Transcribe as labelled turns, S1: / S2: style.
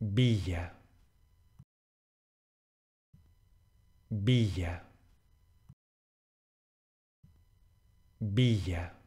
S1: Villa.
S2: Villa. Villa.